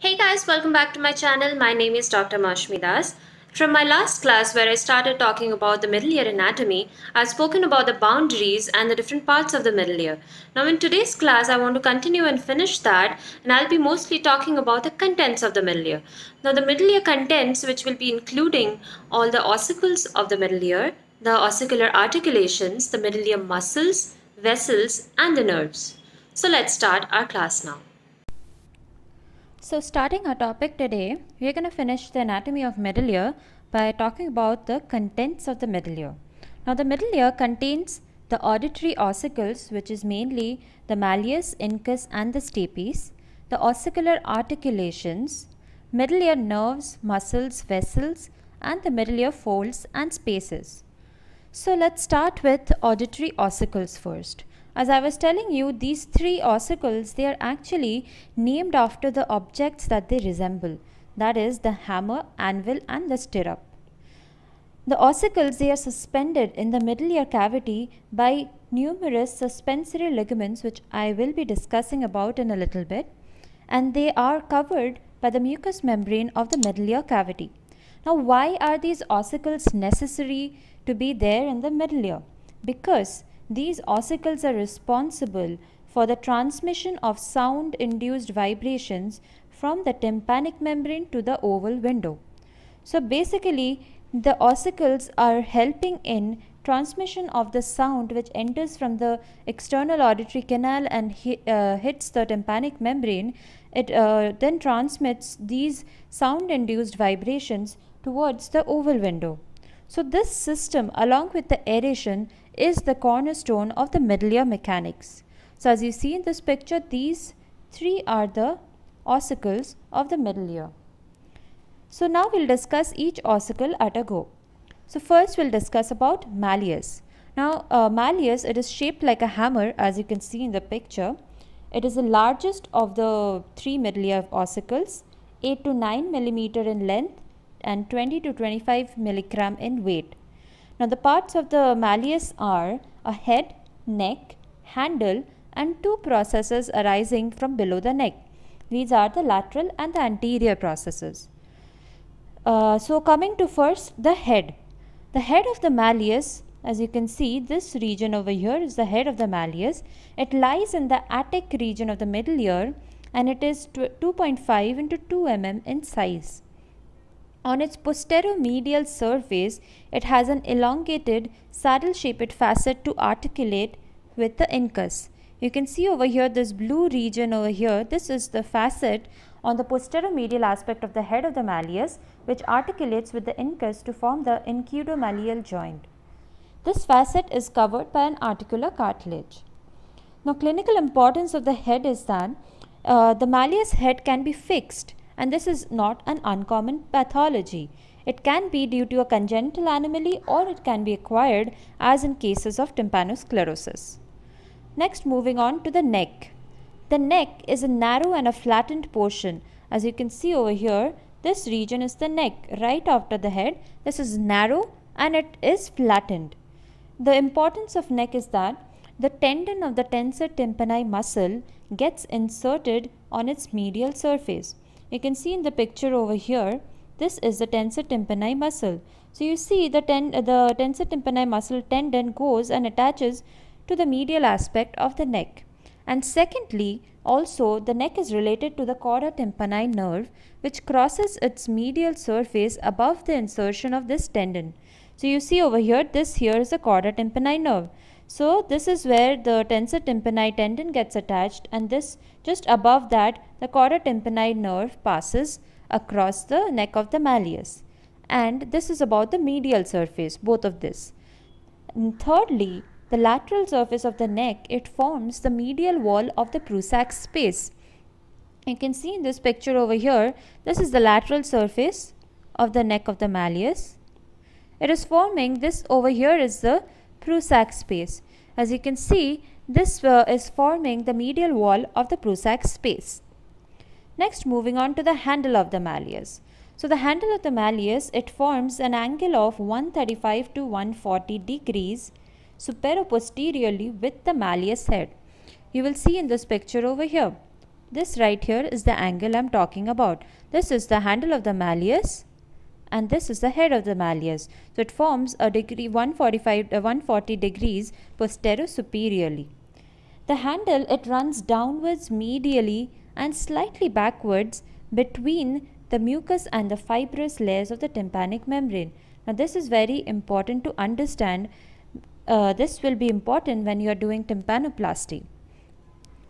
Hey guys, welcome back to my channel. My name is Dr. Mashmi Das. From my last class where I started talking about the middle ear anatomy, I've spoken about the boundaries and the different parts of the middle ear. Now in today's class, I want to continue and finish that and I'll be mostly talking about the contents of the middle ear. Now the middle ear contents which will be including all the ossicles of the middle ear, the ossicular articulations, the middle ear muscles, vessels and the nerves. So let's start our class now. So starting our topic today, we're going to finish the anatomy of middle ear by talking about the contents of the middle ear. Now the middle ear contains the auditory ossicles which is mainly the malleus, incus and the stapes, the ossicular articulations, middle ear nerves, muscles, vessels and the middle ear folds and spaces. So let's start with auditory ossicles first. As I was telling you, these three ossicles, they are actually named after the objects that they resemble. That is the hammer, anvil and the stirrup. The ossicles, they are suspended in the middle ear cavity by numerous suspensory ligaments which I will be discussing about in a little bit and they are covered by the mucous membrane of the middle ear cavity. Now why are these ossicles necessary to be there in the middle ear? Because these ossicles are responsible for the transmission of sound induced vibrations from the tympanic membrane to the oval window. So basically the ossicles are helping in transmission of the sound which enters from the external auditory canal and hi uh, hits the tympanic membrane. It uh, then transmits these sound induced vibrations towards the oval window. So this system along with the aeration is the cornerstone of the middle ear mechanics. So as you see in this picture, these three are the ossicles of the middle ear. So now we'll discuss each ossicle at a go. So first we'll discuss about malleus. Now uh, malleus, it is shaped like a hammer as you can see in the picture. It is the largest of the three middle ear ossicles, 8 to 9 millimeter in length and 20 to 25 milligram in weight. Now the parts of the malleus are a head, neck, handle and two processes arising from below the neck. These are the lateral and the anterior processes. Uh, so coming to first the head. The head of the malleus as you can see this region over here is the head of the malleus. It lies in the attic region of the middle ear and it is 2.5 into 2 mm in size. On its posteromedial surface, it has an elongated saddle-shaped facet to articulate with the incus. You can see over here this blue region over here, this is the facet on the posteromedial aspect of the head of the malleus which articulates with the incus to form the incudomalleal joint. This facet is covered by an articular cartilage. Now clinical importance of the head is that uh, the malleus head can be fixed and this is not an uncommon pathology. It can be due to a congenital anomaly or it can be acquired as in cases of tympanosclerosis. Next moving on to the neck. The neck is a narrow and a flattened portion. As you can see over here, this region is the neck right after the head. This is narrow and it is flattened. The importance of neck is that the tendon of the tensor tympani muscle gets inserted on its medial surface. You can see in the picture over here, this is the tensor tympani muscle. So you see the, ten, uh, the tensor tympani muscle tendon goes and attaches to the medial aspect of the neck. And secondly, also the neck is related to the chorda tympani nerve which crosses its medial surface above the insertion of this tendon. So you see over here, this here is the chorda tympani nerve. So this is where the tensor tympani tendon gets attached and this just above that the chorda tympani nerve passes across the neck of the malleus. And this is about the medial surface, both of this. And thirdly, the lateral surface of the neck, it forms the medial wall of the Prusak space. You can see in this picture over here, this is the lateral surface of the neck of the malleus. It is forming, this over here is the Prusak space. As you can see, this uh, is forming the medial wall of the Prusak space. Next, moving on to the handle of the malleus. So the handle of the malleus, it forms an angle of 135 to 140 degrees superoposteriorly with the malleus head. You will see in this picture over here. This right here is the angle I'm talking about. This is the handle of the malleus and this is the head of the malleus. So it forms a degree 145 uh, 140 degrees posterior superiorly. The handle it runs downwards medially and slightly backwards between the mucus and the fibrous layers of the tympanic membrane. Now this is very important to understand. Uh, this will be important when you are doing tympanoplasty.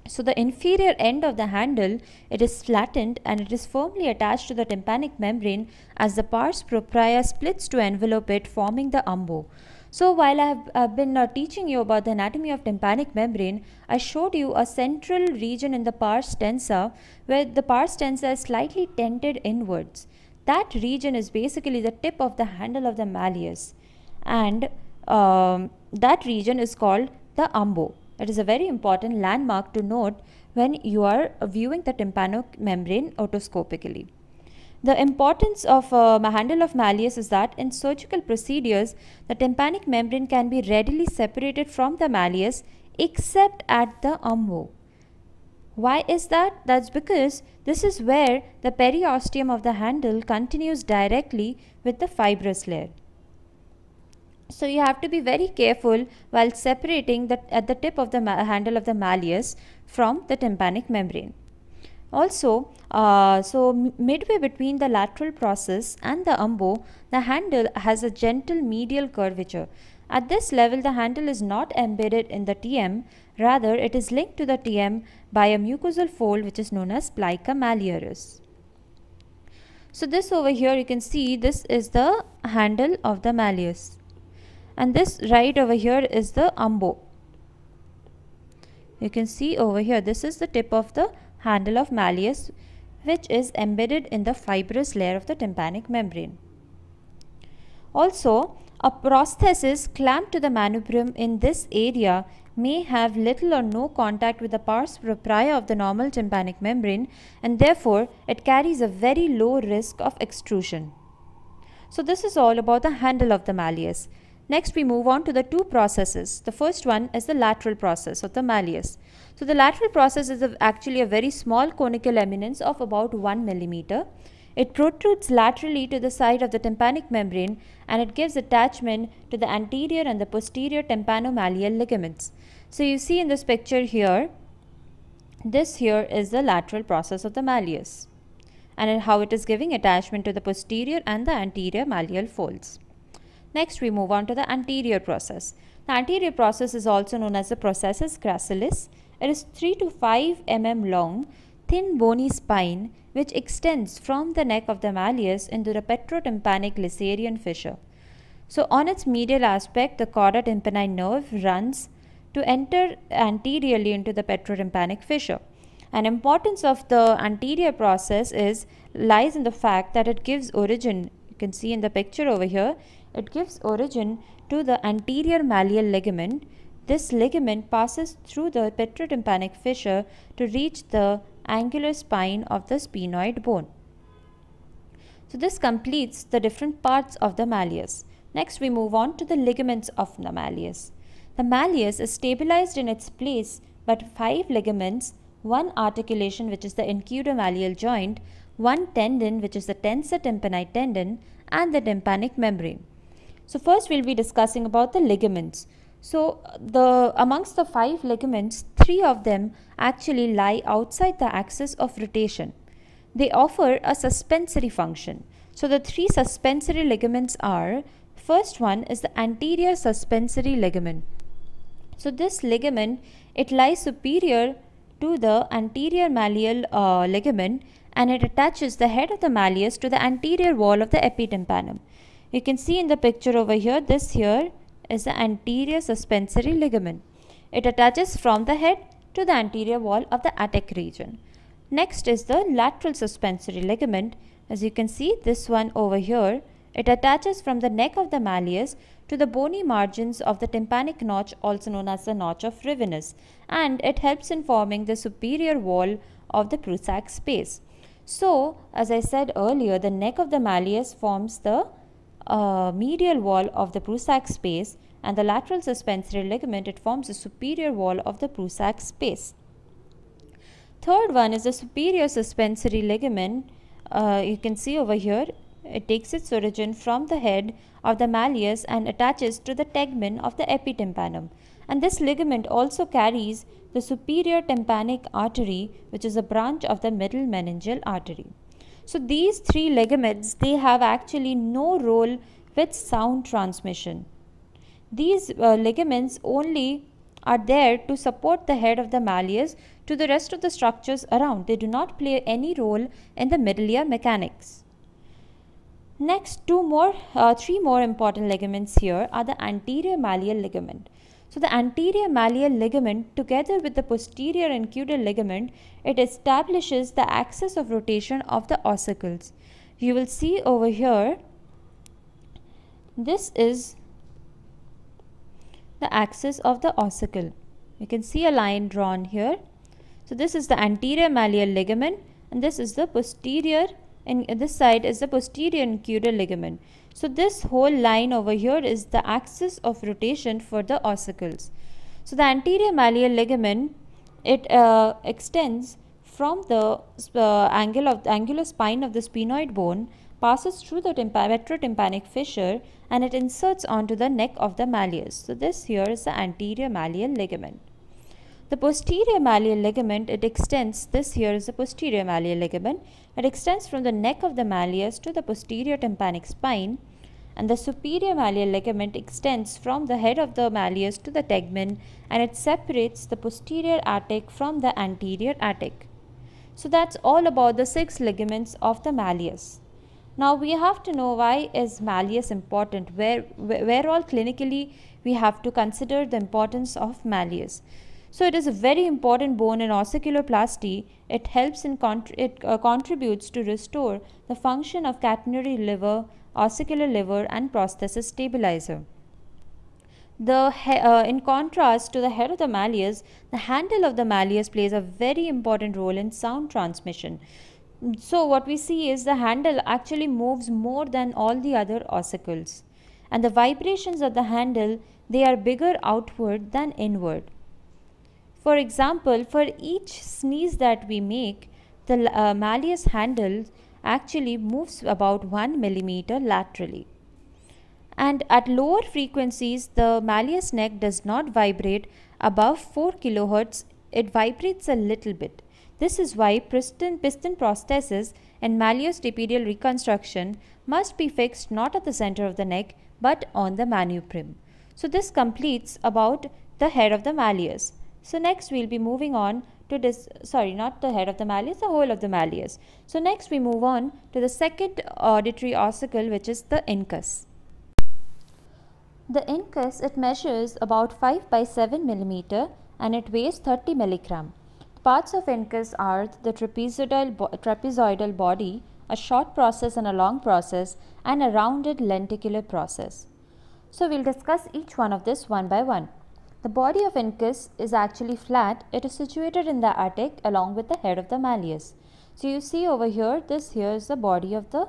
So the inferior end of the handle, it is flattened and it is firmly attached to the tympanic membrane as the pars propria splits to envelope it forming the umbo. So while I have been uh, teaching you about the anatomy of tympanic membrane, I showed you a central region in the pars tensa where the pars tensa is slightly tented inwards. That region is basically the tip of the handle of the malleus and um, that region is called the umbo. It is a very important landmark to note when you are viewing the tympanic membrane otoscopically. The importance of uh, handle of malleus is that in surgical procedures, the tympanic membrane can be readily separated from the malleus except at the umbo. Why is that? That's because this is where the periosteum of the handle continues directly with the fibrous layer. So you have to be very careful while separating the, at the tip of the handle of the malleus from the tympanic membrane. Also, uh, so midway between the lateral process and the umbo, the handle has a gentle medial curvature. At this level, the handle is not embedded in the TM, rather it is linked to the TM by a mucosal fold which is known as plica malleus. So this over here you can see this is the handle of the malleus and this right over here is the umbo you can see over here this is the tip of the handle of malleus which is embedded in the fibrous layer of the tympanic membrane also a prosthesis clamped to the manubrium in this area may have little or no contact with the pars propria of the normal tympanic membrane and therefore it carries a very low risk of extrusion. So this is all about the handle of the malleus. Next we move on to the two processes. The first one is the lateral process of the malleus. So the lateral process is a, actually a very small conical eminence of about 1 millimeter. It protrudes laterally to the side of the tympanic membrane and it gives attachment to the anterior and the posterior tympanomalleal ligaments. So you see in this picture here, this here is the lateral process of the malleus and how it is giving attachment to the posterior and the anterior malleal folds. Next, we move on to the anterior process. The anterior process is also known as the processus gracilis. It is 3 to 5 mm long, thin bony spine which extends from the neck of the malleus into the petrotympanic lacerian fissure. So on its medial aspect, the chorda tympanine nerve runs to enter anteriorly into the petrotympanic fissure. An importance of the anterior process is lies in the fact that it gives origin, you can see in the picture over here, it gives origin to the anterior malleal ligament. This ligament passes through the petrotympanic fissure to reach the angular spine of the sphenoid bone. So this completes the different parts of the malleus. Next we move on to the ligaments of the malleus. The malleus is stabilized in its place but five ligaments, one articulation which is the incudomalleal joint, one tendon which is the tensor tympani tendon and the tympanic membrane. So first we'll be discussing about the ligaments. So the amongst the five ligaments, three of them actually lie outside the axis of rotation. They offer a suspensory function. So the three suspensory ligaments are first one is the anterior suspensory ligament. So this ligament it lies superior to the anterior malleal uh, ligament and it attaches the head of the malleus to the anterior wall of the epitympanum. You can see in the picture over here, this here is the anterior suspensory ligament. It attaches from the head to the anterior wall of the attic region. Next is the lateral suspensory ligament. As you can see, this one over here, it attaches from the neck of the malleus to the bony margins of the tympanic notch also known as the notch of Rivenus, and it helps in forming the superior wall of the Prusak space. So, as I said earlier, the neck of the malleus forms the uh, medial wall of the Prusak space and the lateral suspensory ligament, it forms the superior wall of the Prusak space. Third one is the superior suspensory ligament. Uh, you can see over here, it takes its origin from the head of the malleus and attaches to the tegmen of the epitympanum. And this ligament also carries the superior tympanic artery, which is a branch of the middle meningeal artery. So these three ligaments, they have actually no role with sound transmission. These uh, ligaments only are there to support the head of the malleus to the rest of the structures around. They do not play any role in the middle ear mechanics. Next, two more, uh, three more important ligaments here are the anterior malleal ligament. So the anterior malleal ligament together with the posterior and ligament, it establishes the axis of rotation of the ossicles. You will see over here, this is the axis of the ossicle. You can see a line drawn here. So this is the anterior malleal ligament and this is the posterior and this side is the posterior incudal ligament. So this whole line over here is the axis of rotation for the ossicles. So the anterior malleal ligament, it uh, extends from the uh, angle of the angular spine of the sphenoid bone, passes through the tympanic fissure and it inserts onto the neck of the malleus. So this here is the anterior malleal ligament. The posterior malleal ligament, it extends, this here is the posterior malleal ligament. It extends from the neck of the malleus to the posterior tympanic spine and the superior malleal ligament extends from the head of the malleus to the tegmen and it separates the posterior attic from the anterior attic. So that's all about the six ligaments of the malleus. Now we have to know why is malleus important, where, where, all clinically we have to consider the importance of malleus. So it is a very important bone in ossiculoplasty. It helps in it uh, contributes to restore the function of catenary liver ossicular liver and prosthesis stabilizer. The uh, in contrast to the head of the malleus, the handle of the malleus plays a very important role in sound transmission. So what we see is the handle actually moves more than all the other ossicles. And the vibrations of the handle, they are bigger outward than inward. For example, for each sneeze that we make, the uh, malleus handle actually moves about 1 millimeter laterally. And at lower frequencies, the malleus neck does not vibrate above 4 kHz, it vibrates a little bit. This is why piston, piston prosthesis and malleostibial reconstruction must be fixed not at the center of the neck but on the manubrium. So this completes about the head of the malleus. So next we'll be moving on to dis sorry not the head of the malleus the whole of the malleus so next we move on to the second auditory ossicle which is the incus the incus it measures about 5 by 7 millimeter and it weighs 30 milligram parts of incus are the trapezoidal, bo trapezoidal body a short process and a long process and a rounded lenticular process so we'll discuss each one of this one by one the body of Incus is actually flat. It is situated in the attic along with the head of the Malleus. So you see over here, this here is the body of the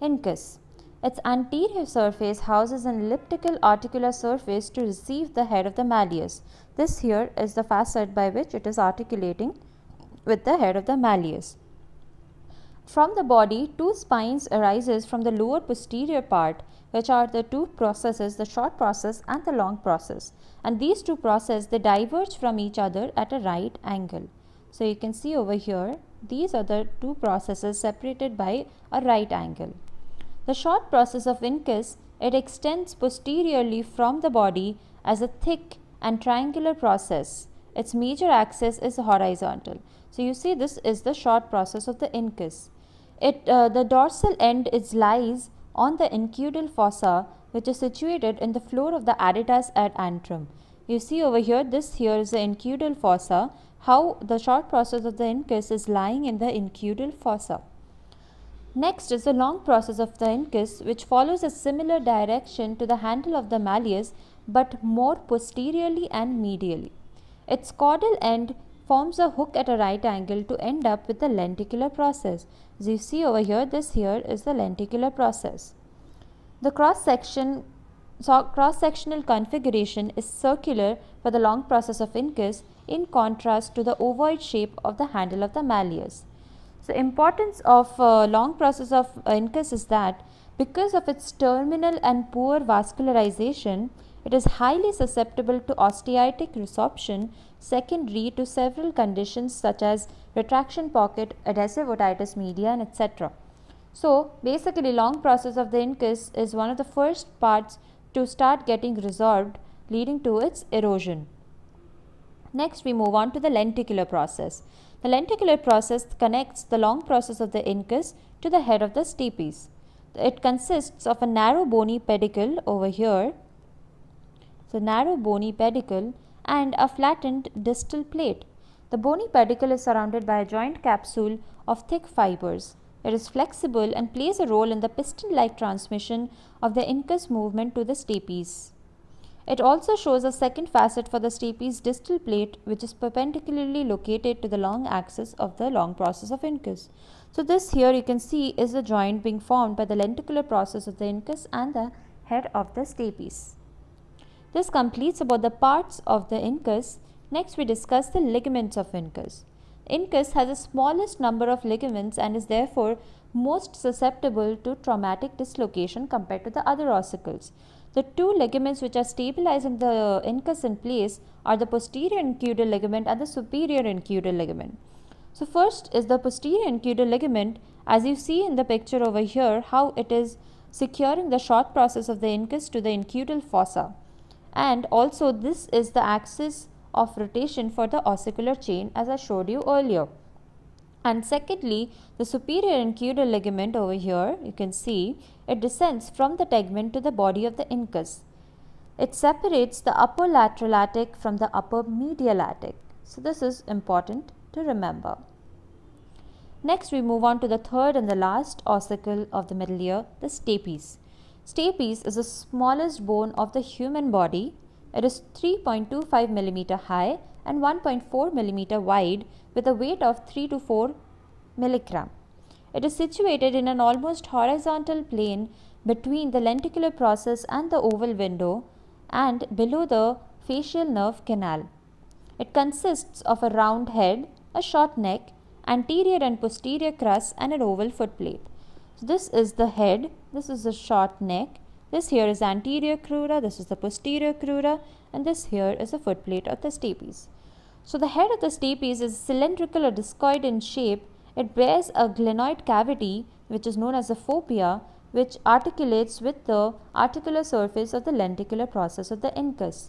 Incus. Its anterior surface houses an elliptical articular surface to receive the head of the Malleus. This here is the facet by which it is articulating with the head of the Malleus. From the body, two spines arises from the lower posterior part which are the two processes, the short process and the long process. And these two processes, they diverge from each other at a right angle. So you can see over here, these are the two processes separated by a right angle. The short process of incus, it extends posteriorly from the body as a thick and triangular process. Its major axis is horizontal. So you see this is the short process of the incus. It, uh, the dorsal end is lies on the incudal fossa which is situated in the floor of the aditus ad antrum. You see over here, this here is the incudal fossa, how the short process of the incus is lying in the incudal fossa. Next is the long process of the incus which follows a similar direction to the handle of the malleus but more posteriorly and medially. Its caudal end forms a hook at a right angle to end up with the lenticular process. As you see over here, this here is the lenticular process. The cross section so cross-sectional configuration is circular for the long process of incus in contrast to the ovoid shape of the handle of the malleus. So importance of uh, long process of uh, incus is that because of its terminal and poor vascularization, it is highly susceptible to osteitic resorption secondary to several conditions such as retraction pocket, adhesive otitis media and etc. So basically long process of the incus is one of the first parts to start getting resolved leading to its erosion. Next we move on to the lenticular process. The lenticular process connects the long process of the incus to the head of the stapes. It consists of a narrow bony pedicle over here. So narrow bony pedicle and a flattened distal plate. The bony pedicle is surrounded by a joint capsule of thick fibers. It is flexible and plays a role in the piston-like transmission of the incus movement to the stapes. It also shows a second facet for the stapes distal plate which is perpendicularly located to the long axis of the long process of incus. So this here you can see is the joint being formed by the lenticular process of the incus and the head of the stapes. This completes about the parts of the incus. Next we discuss the ligaments of incus. Incus has the smallest number of ligaments and is therefore most susceptible to traumatic dislocation compared to the other ossicles. The two ligaments which are stabilizing the incus in place are the posterior incudal ligament and the superior incudal ligament. So first is the posterior incudal ligament as you see in the picture over here how it is securing the short process of the incus to the incudal fossa and also this is the axis of rotation for the ossicular chain as I showed you earlier. And secondly, the superior incudal ligament over here, you can see, it descends from the tegment to the body of the incus. It separates the upper lateral attic from the upper medial attic. So this is important to remember. Next, we move on to the third and the last ossicle of the middle ear, the stapes. Stapes is the smallest bone of the human body. It is 3.25 mm high and 1.4 mm wide with a weight of 3 to 4 milligram. It is situated in an almost horizontal plane between the lenticular process and the oval window and below the facial nerve canal. It consists of a round head, a short neck, anterior and posterior crus and an oval footplate. So this is the head this is the short neck. This here is anterior crura, this is the posterior crura, and this here is the footplate of the stapes. So the head of the stapes is cylindrical or discoid in shape. It bears a glenoid cavity, which is known as the phobia, which articulates with the articular surface of the lenticular process of the incus.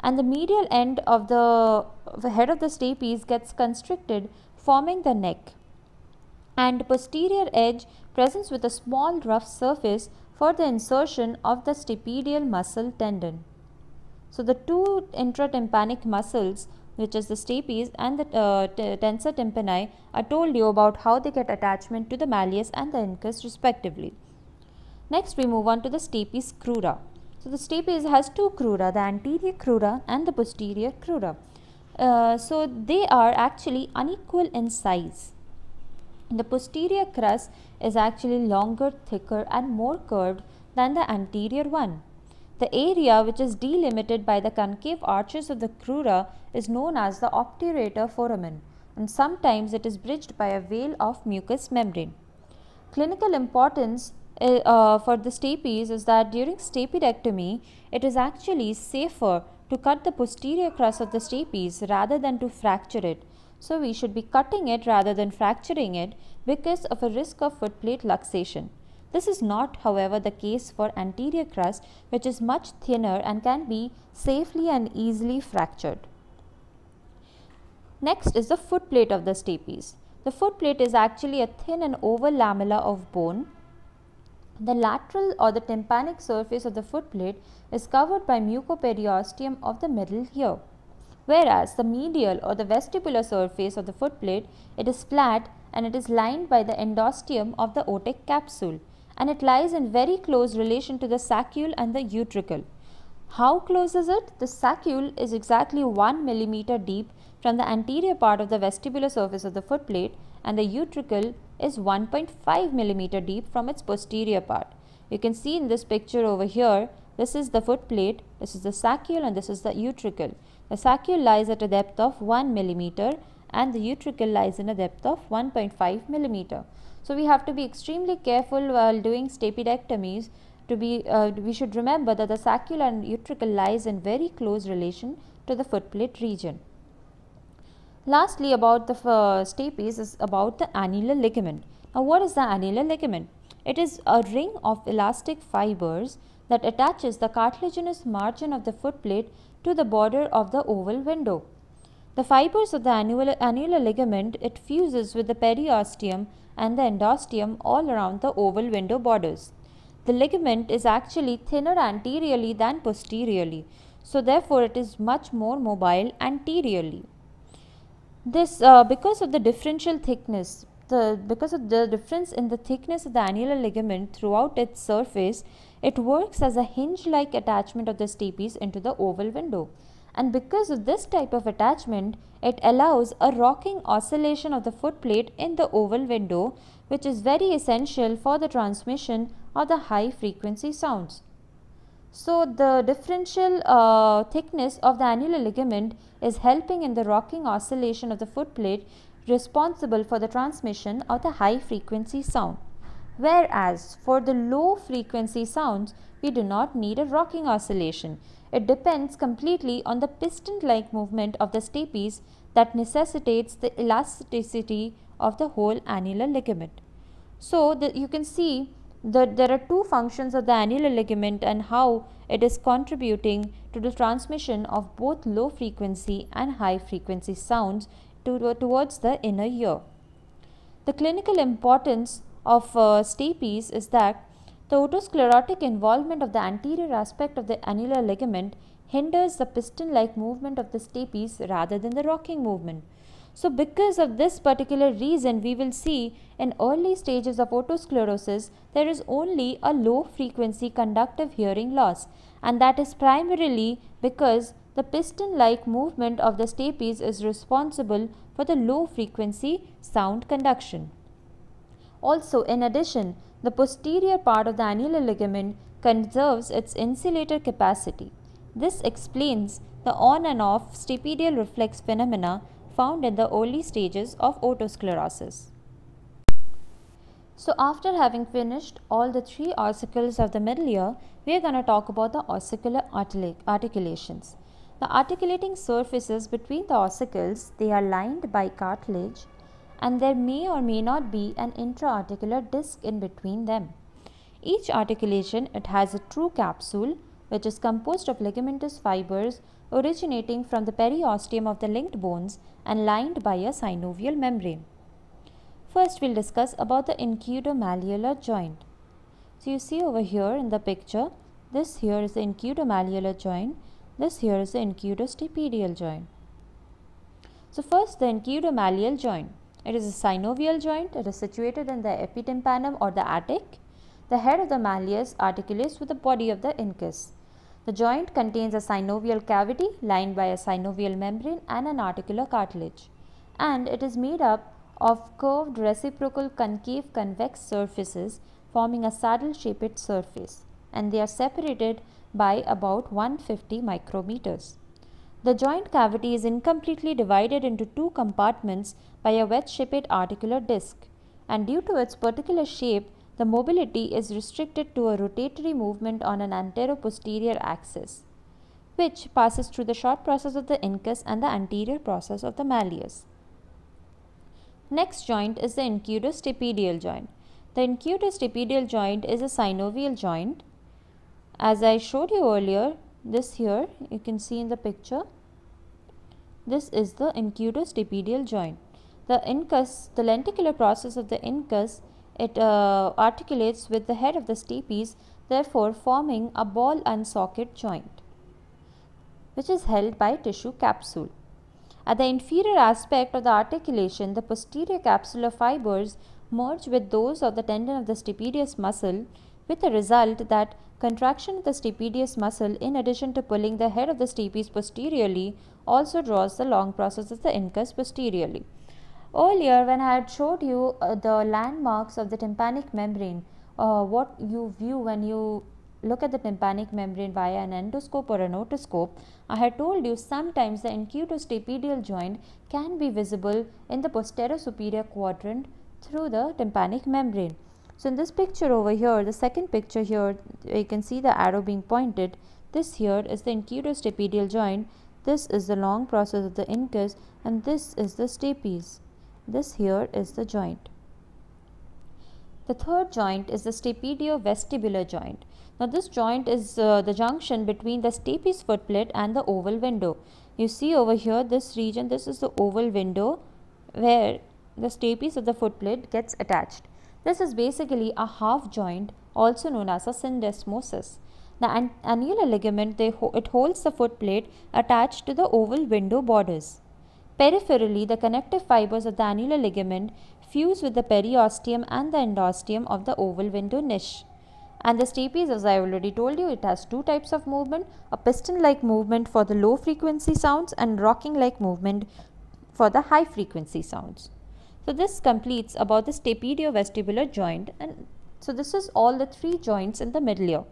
And the medial end of the, the head of the stapes gets constricted, forming the neck. And posterior edge presents with a small rough surface for the insertion of the stapedial muscle tendon. So the two intratympanic muscles which is the stapes and the uh, tensor tympani I told you about how they get attachment to the malleus and the incus respectively. Next we move on to the stapes crura. So the stapes has two crura the anterior crura and the posterior crura. Uh, so they are actually unequal in size. The posterior crus is actually longer, thicker and more curved than the anterior one. The area which is delimited by the concave arches of the crura is known as the obturator foramen and sometimes it is bridged by a veil of mucous membrane. Clinical importance eh, uh, for the stapes is that during stapedectomy, it is actually safer to cut the posterior crus of the stapes rather than to fracture it so we should be cutting it rather than fracturing it because of a risk of footplate luxation. This is not however the case for anterior crust which is much thinner and can be safely and easily fractured. Next is the footplate of the stapes. The footplate is actually a thin and oval lamella of bone the lateral or the tympanic surface of the footplate is covered by mucoperiosteum of the middle ear whereas the medial or the vestibular surface of the footplate it is flat and it is lined by the endosteum of the otic capsule and it lies in very close relation to the saccule and the utricle. How close is it? The saccule is exactly 1 millimeter deep from the anterior part of the vestibular surface of the footplate and the utricle is 1.5 millimeter deep from its posterior part. You can see in this picture over here, this is the footplate, this is the saccule and this is the utricle. The saccule lies at a depth of 1 millimeter and the utricle lies in a depth of 1.5 millimeter. So we have to be extremely careful while doing stapedectomies to be uh, we should remember that the saccule and utricle lies in very close relation to the footplate region. Lastly about the uh, stapes is about the annular ligament. Now what is the annular ligament? It is a ring of elastic fibers that attaches the cartilaginous margin of the footplate to the border of the oval window. The fibers of the annular, annular ligament it fuses with the periosteum and the endosteum all around the oval window borders. The ligament is actually thinner anteriorly than posteriorly, so therefore it is much more mobile anteriorly. This uh, because of the differential thickness, the because of the difference in the thickness of the annular ligament throughout its surface, it works as a hinge-like attachment of the stapes into the oval window. And because of this type of attachment, it allows a rocking oscillation of the footplate in the oval window, which is very essential for the transmission of the high frequency sounds. So the differential uh, thickness of the annular ligament is helping in the rocking oscillation of the footplate responsible for the transmission of the high frequency sound. Whereas for the low frequency sounds, we do not need a rocking oscillation. It depends completely on the piston-like movement of the stapes that necessitates the elasticity of the whole annular ligament. So the, you can see that there are two functions of the annular ligament and how it is contributing to the transmission of both low frequency and high frequency sounds to, towards the inner ear. The clinical importance of uh, stapes is that the otosclerotic involvement of the anterior aspect of the annular ligament hinders the piston like movement of the stapes rather than the rocking movement. So, because of this particular reason, we will see in early stages of otosclerosis, there is only a low frequency conductive hearing loss, and that is primarily because the piston like movement of the stapes is responsible for the low frequency sound conduction. Also, in addition, the posterior part of the annular ligament conserves its insulator capacity. This explains the on and off stapedial reflex phenomena found in the early stages of otosclerosis. So after having finished all the three ossicles of the middle ear, we are going to talk about the ossicular articulations. The articulating surfaces between the ossicles, they are lined by cartilage and there may or may not be an intra-articular disc in between them. Each articulation it has a true capsule which is composed of ligamentous fibers originating from the periosteum of the linked bones and lined by a synovial membrane. First we'll discuss about the incudomalleolar joint. So you see over here in the picture this here is the incudomalleolar joint, this here is the incudostapedial joint. So first the incudomalleal joint. It is a synovial joint. It is situated in the epitympanum or the attic. The head of the malleus articulates with the body of the incus. The joint contains a synovial cavity lined by a synovial membrane and an articular cartilage. And it is made up of curved reciprocal concave convex surfaces forming a saddle shaped surface and they are separated by about 150 micrometers. The joint cavity is incompletely divided into two compartments by a wedge-shaped articular disc. And due to its particular shape, the mobility is restricted to a rotatory movement on an antero-posterior axis, which passes through the short process of the incus and the anterior process of the malleus. Next joint is the incudus joint. The incudus joint is a synovial joint. As I showed you earlier, this here you can see in the picture, this is the incudus joint. The incus, the lenticular process of the incus, it uh, articulates with the head of the stapes, therefore forming a ball and socket joint, which is held by tissue capsule. At the inferior aspect of the articulation, the posterior capsular fibers merge with those of the tendon of the stapedius muscle, with the result that contraction of the stapedius muscle, in addition to pulling the head of the stapes posteriorly, also draws the long process of the incus posteriorly. Earlier, when I had showed you uh, the landmarks of the tympanic membrane, uh, what you view when you look at the tympanic membrane via an endoscope or an otoscope, I had told you sometimes the incutostapedial joint can be visible in the posterior superior quadrant through the tympanic membrane. So, in this picture over here, the second picture here, you can see the arrow being pointed. This here is the incutostapedial joint, this is the long process of the incus and this is the stapes. This here is the joint. The third joint is the stapediovestibular joint. Now this joint is uh, the junction between the stapes footplate and the oval window. You see over here this region this is the oval window where the stapes of the footplate gets attached. This is basically a half joint also known as a syndesmosis. The an annular ligament, ho it holds the footplate attached to the oval window borders. Peripherally, the connective fibers of the annular ligament fuse with the periosteum and the endosteum of the oval window niche. And the stapes, as I already told you, it has two types of movement, a piston-like movement for the low frequency sounds and rocking-like movement for the high frequency sounds. So this completes about the stapediovestibular joint and so this is all the three joints in the middle ear.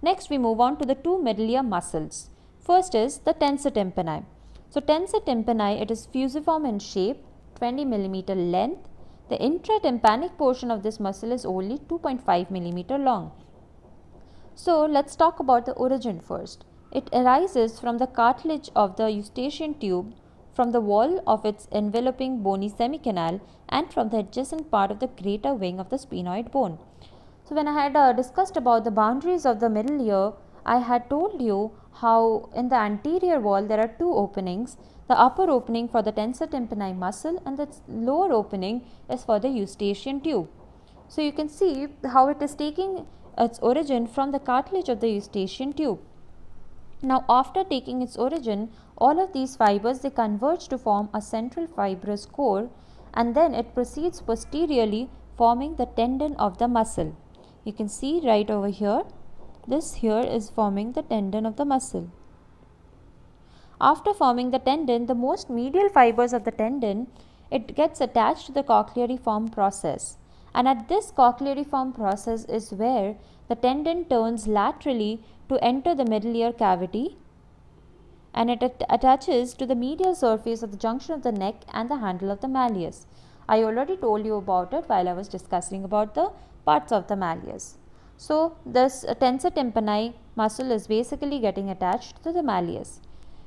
Next we move on to the two middle ear muscles. First is the tensor tympani. So tensor tympani, it is fusiform in shape, 20 millimeter length. The intratympanic portion of this muscle is only 2.5 millimeter long. So let's talk about the origin first. It arises from the cartilage of the eustachian tube, from the wall of its enveloping bony semicanal and from the adjacent part of the greater wing of the sphenoid bone. So when I had uh, discussed about the boundaries of the middle ear, I had told you how in the anterior wall there are two openings the upper opening for the tensor tympani muscle and the lower opening is for the eustachian tube. So, you can see how it is taking its origin from the cartilage of the eustachian tube. Now, after taking its origin, all of these fibers they converge to form a central fibrous core and then it proceeds posteriorly forming the tendon of the muscle. You can see right over here this here is forming the tendon of the muscle. After forming the tendon, the most medial fibers of the tendon, it gets attached to the cochleariform process. And at this cochleariform process is where the tendon turns laterally to enter the middle ear cavity and it at attaches to the medial surface of the junction of the neck and the handle of the malleus. I already told you about it while I was discussing about the parts of the malleus. So this tensor tympani muscle is basically getting attached to the malleus.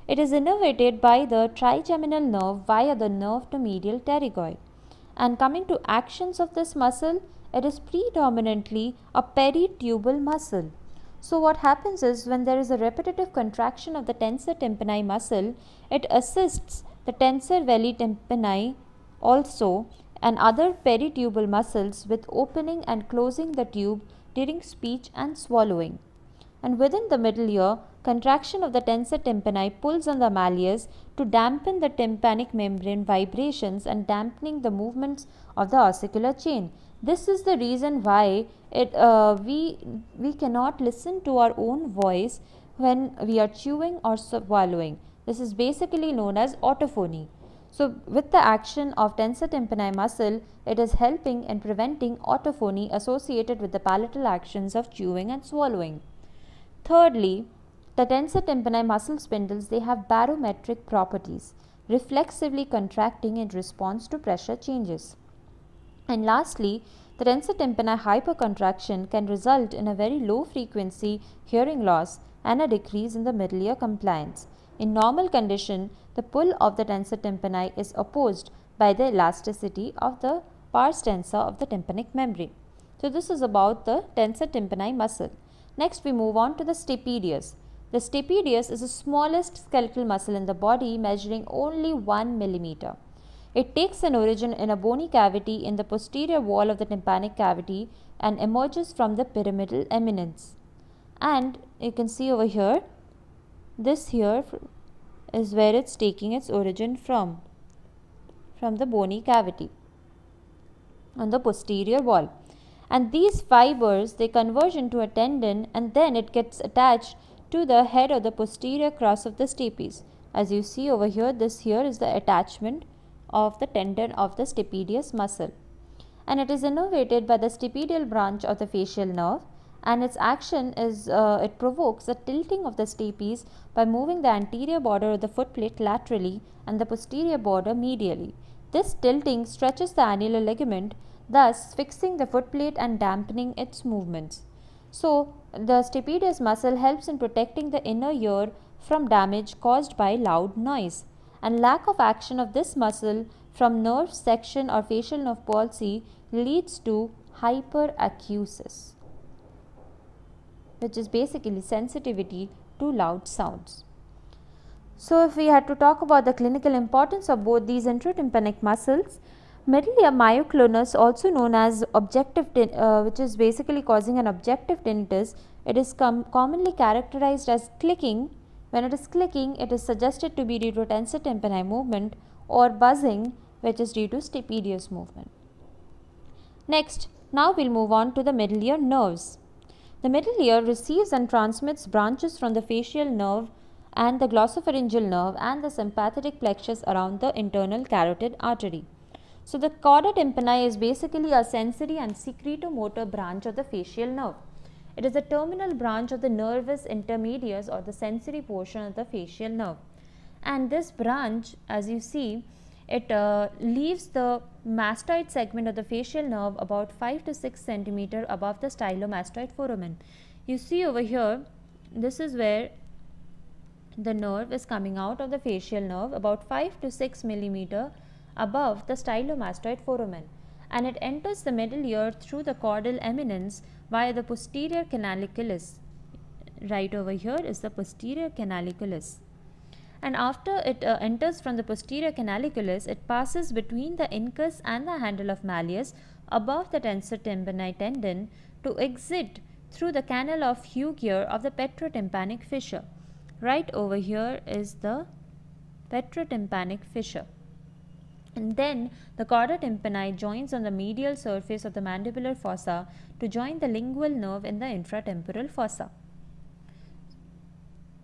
It is innervated by the trigeminal nerve via the nerve to medial pterygoid. And coming to actions of this muscle, it is predominantly a peritubal muscle. So what happens is when there is a repetitive contraction of the tensor tympani muscle, it assists the tensor veli tympani also and other peritubal muscles with opening and closing the tube during speech and swallowing. And within the middle ear, contraction of the tensor tympani pulls on the malleus to dampen the tympanic membrane vibrations and dampening the movements of the ossicular chain. This is the reason why it, uh, we, we cannot listen to our own voice when we are chewing or swallowing. This is basically known as autophony. So with the action of tensor tympani muscle, it is helping in preventing autophony associated with the palatal actions of chewing and swallowing. Thirdly, the tensor tympani muscle spindles, they have barometric properties, reflexively contracting in response to pressure changes. And lastly, the tensor tympani hypercontraction can result in a very low frequency hearing loss and a decrease in the middle ear compliance. In normal condition, the pull of the tensor tympani is opposed by the elasticity of the pars tensa of the tympanic membrane. So this is about the tensor tympani muscle. Next we move on to the stapedius. The stapedius is the smallest skeletal muscle in the body measuring only 1 millimeter. It takes an origin in a bony cavity in the posterior wall of the tympanic cavity and emerges from the pyramidal eminence. And you can see over here, this here is where it's taking its origin from, from the bony cavity on the posterior wall. And these fibers, they converge into a tendon and then it gets attached to the head or the posterior cross of the stapes. As you see over here, this here is the attachment of the tendon of the stapedius muscle. And it is innervated by the stapedial branch of the facial nerve and its action is uh, it provokes a tilting of the stapes by moving the anterior border of the footplate laterally and the posterior border medially. This tilting stretches the annular ligament, thus fixing the footplate and dampening its movements. So, the stapedius muscle helps in protecting the inner ear from damage caused by loud noise. And lack of action of this muscle from nerve section or facial nerve palsy leads to hyperacusis which is basically sensitivity to loud sounds. So, if we had to talk about the clinical importance of both these intratympanic muscles, medulla myoclonus also known as objective uh, which is basically causing an objective tinnitus, it is com commonly characterized as clicking. When it is clicking, it is suggested to be due to tensor tympani movement or buzzing which is due to stapedius movement. Next, now we'll move on to the middle ear nerves. The middle ear receives and transmits branches from the facial nerve and the glossopharyngeal nerve and the sympathetic plexus around the internal carotid artery. So the chorda tympani is basically a sensory and secretomotor branch of the facial nerve. It is a terminal branch of the nervous intermedius or the sensory portion of the facial nerve. And this branch, as you see, it uh, leaves the mastoid segment of the facial nerve about 5 to 6 centimeter above the stylomastoid foramen. You see over here, this is where the nerve is coming out of the facial nerve about 5 to 6 millimeter above the stylomastoid foramen and it enters the middle ear through the caudal eminence via the posterior canaliculus. Right over here is the posterior canaliculus and after it uh, enters from the posterior canaliculus, it passes between the incus and the handle of malleus above the tensor tympani tendon to exit through the canal of Hugier of the petrotympanic fissure. Right over here is the petrotympanic fissure. And then the chorda tympani joins on the medial surface of the mandibular fossa to join the lingual nerve in the infratemporal fossa.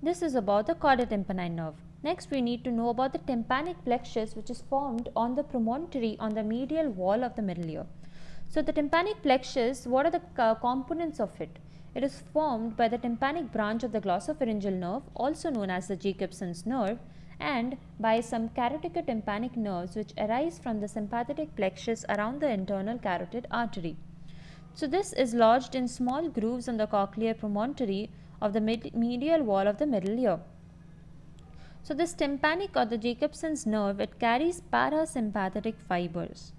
This is about the chorda tympani nerve. Next, we need to know about the tympanic plexus which is formed on the promontory on the medial wall of the middle ear. So, the tympanic plexus, what are the uh, components of it? It is formed by the tympanic branch of the glossopharyngeal nerve, also known as the Jacobson's nerve, and by some tympanic nerves which arise from the sympathetic plexus around the internal carotid artery. So, this is lodged in small grooves on the cochlear promontory of the medial wall of the middle ear. So this tympanic or the Jacobson's nerve it carries parasympathetic fibers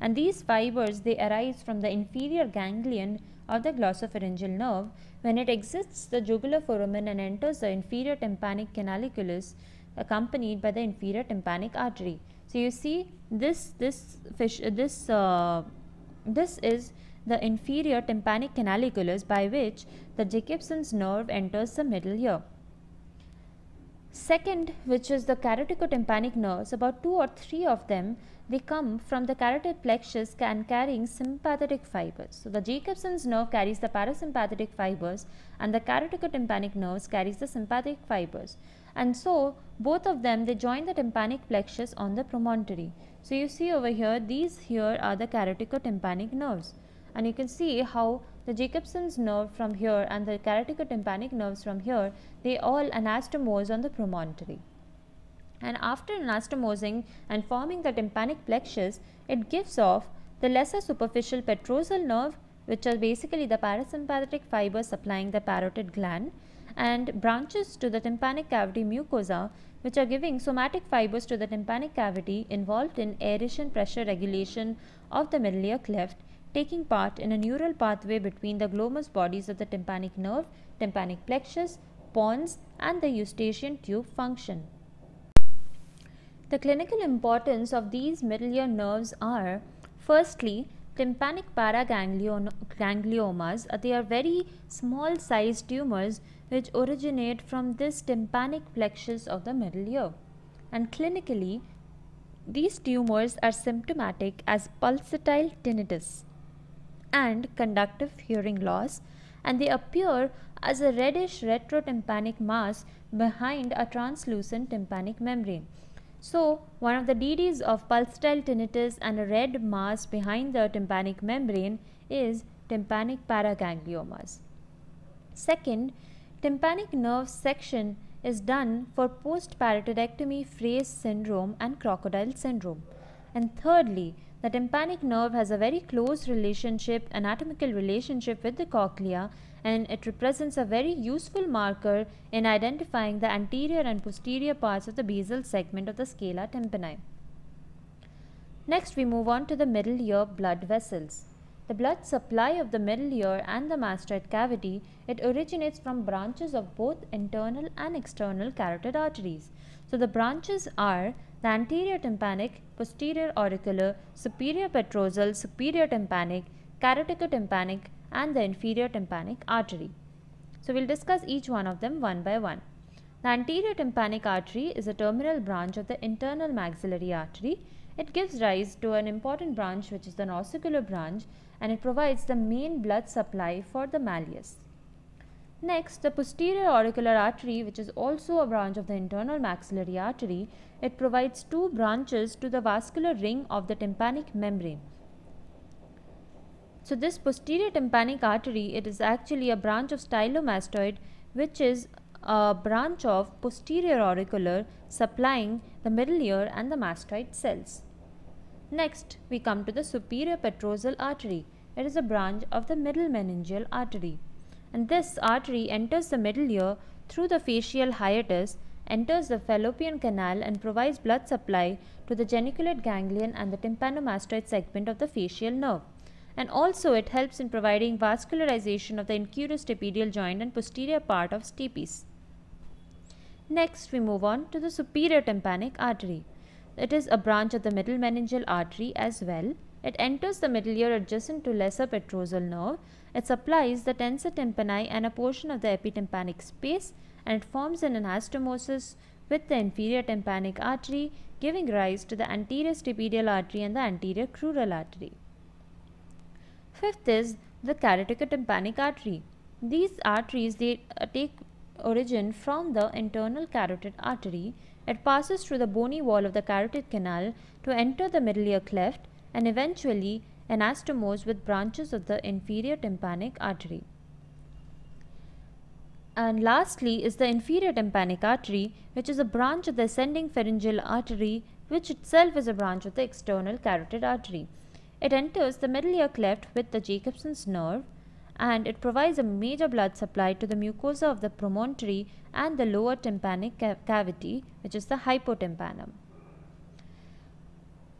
and these fibers they arise from the inferior ganglion of the glossopharyngeal nerve when it exits the jugular foramen and enters the inferior tympanic canaliculus accompanied by the inferior tympanic artery. So you see this this fish this uh, this is the inferior tympanic canaliculus by which the Jacobson's nerve enters the middle ear. Second, which is the tympanic nerves, about two or three of them, they come from the carotid plexus and carrying sympathetic fibers. So, the Jacobson's nerve carries the parasympathetic fibers and the tympanic nerves carries the sympathetic fibers. And so, both of them, they join the tympanic plexus on the promontory. So, you see over here, these here are the tympanic nerves and you can see how the Jacobson's nerve from here and the tympanic nerves from here they all anastomose on the promontory. And after anastomosing and forming the tympanic plexus, it gives off the lesser superficial petrosal nerve which are basically the parasympathetic fibers supplying the parotid gland and branches to the tympanic cavity mucosa which are giving somatic fibers to the tympanic cavity involved in aeration pressure regulation of the middle ear cleft taking part in a neural pathway between the glomus bodies of the tympanic nerve, tympanic plexus, pons and the eustachian tube function. The clinical importance of these middle ear nerves are firstly tympanic paragangliomas they are very small sized tumors which originate from this tympanic plexus of the middle ear and clinically these tumors are symptomatic as pulsatile tinnitus and conductive hearing loss, and they appear as a reddish retrotympanic mass behind a translucent tympanic membrane. So, one of the DDs of pulsatile tinnitus and a red mass behind the tympanic membrane is tympanic paragangliomas. Second, tympanic nerve section is done for post-parotidectomy phrase syndrome and crocodile syndrome. And thirdly, the tympanic nerve has a very close relationship, anatomical relationship with the cochlea and it represents a very useful marker in identifying the anterior and posterior parts of the basal segment of the scala tympani. Next we move on to the middle ear blood vessels. The blood supply of the middle ear and the mastoid cavity, it originates from branches of both internal and external carotid arteries. So the branches are the anterior tympanic posterior auricular, superior petrosal, superior tympanic, carotid tympanic and the inferior tympanic artery. So we'll discuss each one of them one by one. The anterior tympanic artery is a terminal branch of the internal maxillary artery. It gives rise to an important branch which is the nasociliary branch and it provides the main blood supply for the malleus. Next, the posterior auricular artery, which is also a branch of the internal maxillary artery, it provides two branches to the vascular ring of the tympanic membrane. So this posterior tympanic artery, it is actually a branch of stylomastoid, which is a branch of posterior auricular supplying the middle ear and the mastoid cells. Next, we come to the superior petrosal artery. It is a branch of the middle meningeal artery and this artery enters the middle ear through the facial hiatus, enters the fallopian canal and provides blood supply to the geniculate ganglion and the tympanomastoid segment of the facial nerve. And also it helps in providing vascularization of the stapedial joint and posterior part of stapes. Next we move on to the superior tympanic artery. It is a branch of the middle meningeal artery as well. It enters the middle ear adjacent to lesser petrosal nerve it supplies the tensor tympani and a portion of the epitympanic space and it forms an anastomosis with the inferior tympanic artery giving rise to the anterior stapedial artery and the anterior crural artery. Fifth is the tympanic artery. These arteries they uh, take origin from the internal carotid artery. It passes through the bony wall of the carotid canal to enter the middle ear cleft and eventually anastomose with branches of the inferior tympanic artery. And lastly is the inferior tympanic artery, which is a branch of the ascending pharyngeal artery, which itself is a branch of the external carotid artery. It enters the middle ear cleft with the Jacobson's nerve and it provides a major blood supply to the mucosa of the promontory and the lower tympanic ca cavity, which is the hypotympanum.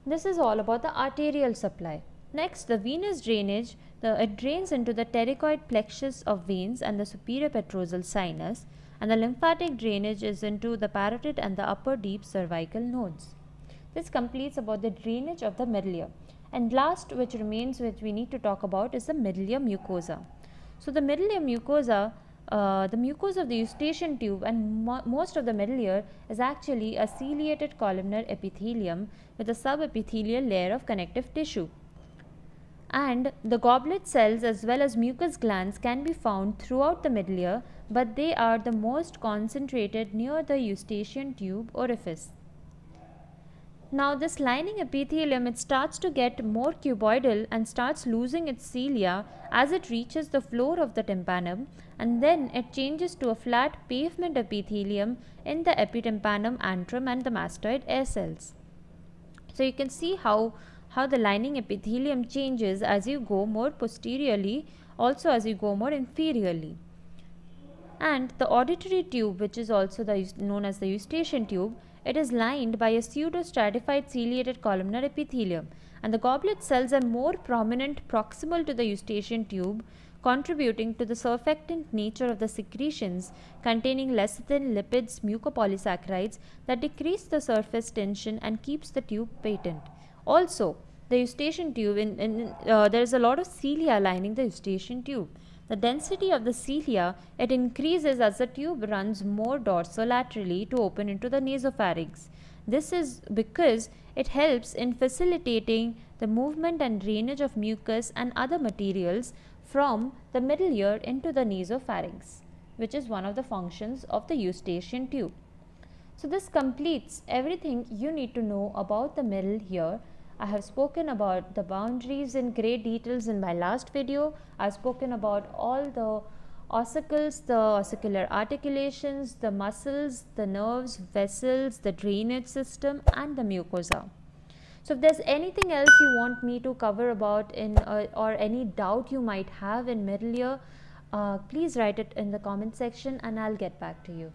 This is all about the arterial supply. Next, the venous drainage, the, it drains into the pterygoid plexus of veins and the superior petrosal sinus, and the lymphatic drainage is into the parotid and the upper deep cervical nodes. This completes about the drainage of the middle And last, which remains, which we need to talk about, is the middle mucosa. So, the middle mucosa uh, the mucosa of the eustachian tube and mo most of the middle ear is actually a ciliated columnar epithelium with a subepithelial layer of connective tissue and the goblet cells as well as mucus glands can be found throughout the middle ear, but they are the most concentrated near the eustachian tube orifice. Now this lining epithelium it starts to get more cuboidal and starts losing its cilia as it reaches the floor of the tympanum and then it changes to a flat pavement epithelium in the epitympanum antrum and the mastoid air cells. So you can see how how the lining epithelium changes as you go more posteriorly, also as you go more inferiorly. And the auditory tube, which is also the, known as the eustachian tube, it is lined by a pseudostratified ciliated columnar epithelium, and the goblet cells are more prominent proximal to the eustachian tube, contributing to the surfactant nature of the secretions containing lecithin, lipids, mucopolysaccharides that decrease the surface tension and keeps the tube patent. Also, the eustachian tube, in, in uh, there is a lot of cilia lining the eustachian tube. The density of the cilia, it increases as the tube runs more dorsolaterally to open into the nasopharynx. This is because it helps in facilitating the movement and drainage of mucus and other materials from the middle ear into the nasopharynx, which is one of the functions of the eustachian tube. So this completes everything you need to know about the middle ear I have spoken about the boundaries in great details in my last video. I've spoken about all the ossicles, the ossicular articulations, the muscles, the nerves, vessels, the drainage system and the mucosa. So if there's anything else you want me to cover about in uh, or any doubt you might have in middle year, uh, please write it in the comment section and I'll get back to you.